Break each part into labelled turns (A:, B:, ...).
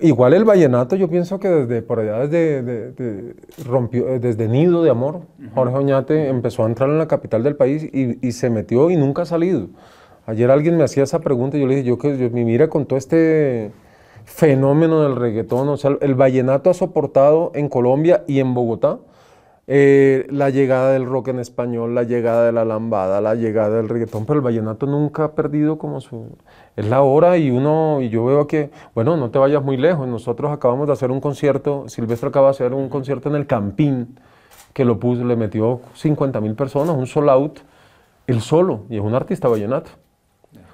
A: Igual el vallenato, yo pienso que desde por allá, desde, rompió, eh, desde Nido de Amor, Jorge Oñate empezó a entrar en la capital del país y, se metió y nunca ha salido. Ayer alguien me hacía esa pregunta y yo le dije, yo que mi mira con todo este fenómeno del reggaetón, o sea, el vallenato ha soportado en Colombia y en Bogotá eh, la llegada del rock en español, la llegada de la lambada, la llegada del reggaetón, pero el vallenato nunca ha perdido como su... Es la hora y uno, y yo veo que, bueno, no te vayas muy lejos, nosotros acabamos de hacer un concierto, Silvestre acaba de hacer un concierto en el Campín, que lo puso, le metió 50 mil personas, un solo out, el solo, y es un artista vallenato.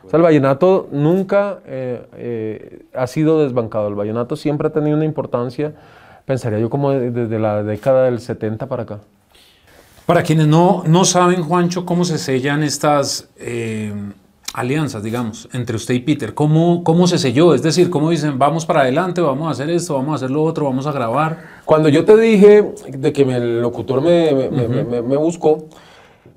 A: O sea, el vallenato nunca eh, eh, ha sido desbancado, el vallenato siempre ha tenido una importancia pensaría yo como desde la década del 70 para acá. Para quienes no, no saben, Juancho, cómo se sellan estas eh, alianzas, digamos, entre usted y Peter, ¿Cómo, ¿cómo se selló? Es decir, ¿cómo dicen, vamos para adelante, vamos a hacer esto, vamos a hacer lo otro, vamos a grabar? Cuando yo te dije de que el locutor me, me, me buscó,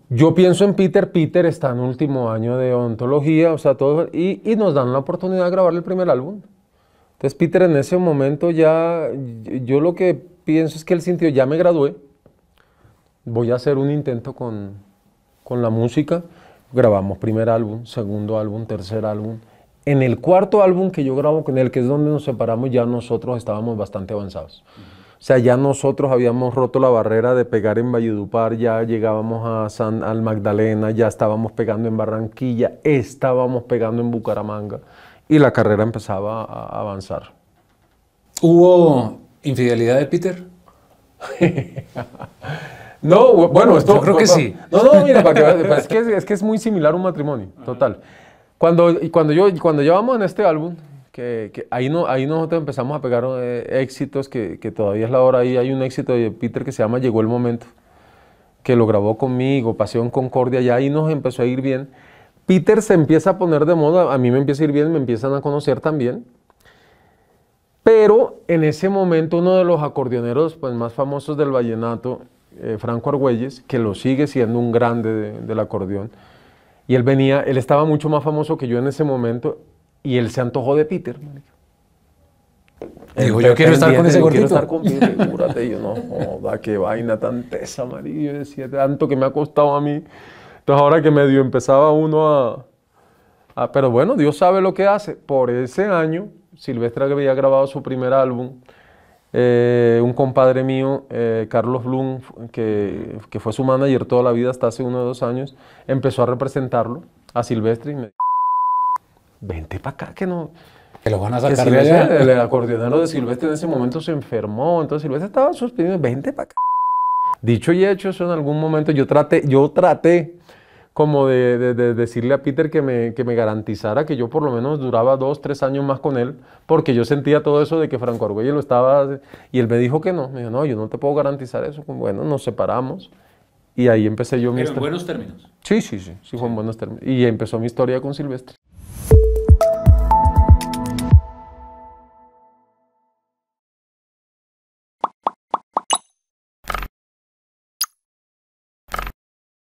A: yo pienso en Peter. Peter está en último año de ontología, o sea, todo, y, y nos dan la oportunidad de grabar el primer álbum. Entonces Peter en ese momento ya, yo lo que pienso es que él sintió, ya me gradué, voy a hacer un intento con, con la música. Grabamos primer álbum, segundo álbum, tercer álbum. En el cuarto álbum que yo grabo con el que es donde nos separamos, ya nosotros estábamos bastante avanzados. O sea, ya nosotros habíamos roto la barrera de pegar en Valledupar, ya llegábamos a San al Magdalena, ya estábamos pegando en Barranquilla, estábamos pegando en Bucaramanga y la carrera empezaba a avanzar. ¿Hubo infidelidad de Peter? no, bueno, esto. Yo creo que sí. No, no, mira, pues, es, que es, muy similar un matrimonio, total. Cuando, cuando, yo, cuando llevamos en este álbum, ahí, no, nosotros empezamos a pegar eh, éxitos que, todavía es la hora. Ahí hay un éxito de Peter que se llama Llegó el Momento, que lo grabó conmigo, Pasión Concordia, y ahí nos empezó a ir bien. Peter se empieza a poner de moda, a mí me empieza a ir bien, me empiezan a conocer también. Pero en ese momento uno de los acordeoneros pues, más famosos del vallenato, eh, Franco Argüelles, que lo sigue siendo un grande del acordeón, y él venía, él estaba mucho más famoso que yo en ese momento, y él se antojó de Peter, Digo, yo quiero estar con ese gordito. Yo quiero estar con Peter, yo, no, joda, qué vaina tan tesa, marido. Yo decía, tanto que me ha costado a mí. Entonces ahora que medio empezaba uno a, Pero bueno, Dios sabe lo que hace. Por ese año, Silvestre había grabado su primer álbum. Eh, un compadre mío, eh, Carlos Blum, que, que, fue su manager toda la vida hasta hace uno o dos años, empezó a representarlo a Silvestre y me vente para acá, que no... Que lo van a sacar de allá. El, acordeonero de Silvestre en ese momento se enfermó, entonces Silvestre estaba suspendido, vente para acá. Dicho y hecho, eso en algún momento yo traté, yo traté como de, decirle a Peter que me, que me, garantizara que yo por lo menos duraba dos, tres años más con él, porque yo sentía todo eso de que Franco Argüello lo estaba... Y él me dijo que no, me dijo, no, yo no te puedo garantizar eso. Bueno, nos separamos. Y ahí empecé yo mi... historia. en buenos términos. Sí, sí, sí, sí, fue en buenos términos. Y empezó mi historia con Silvestre.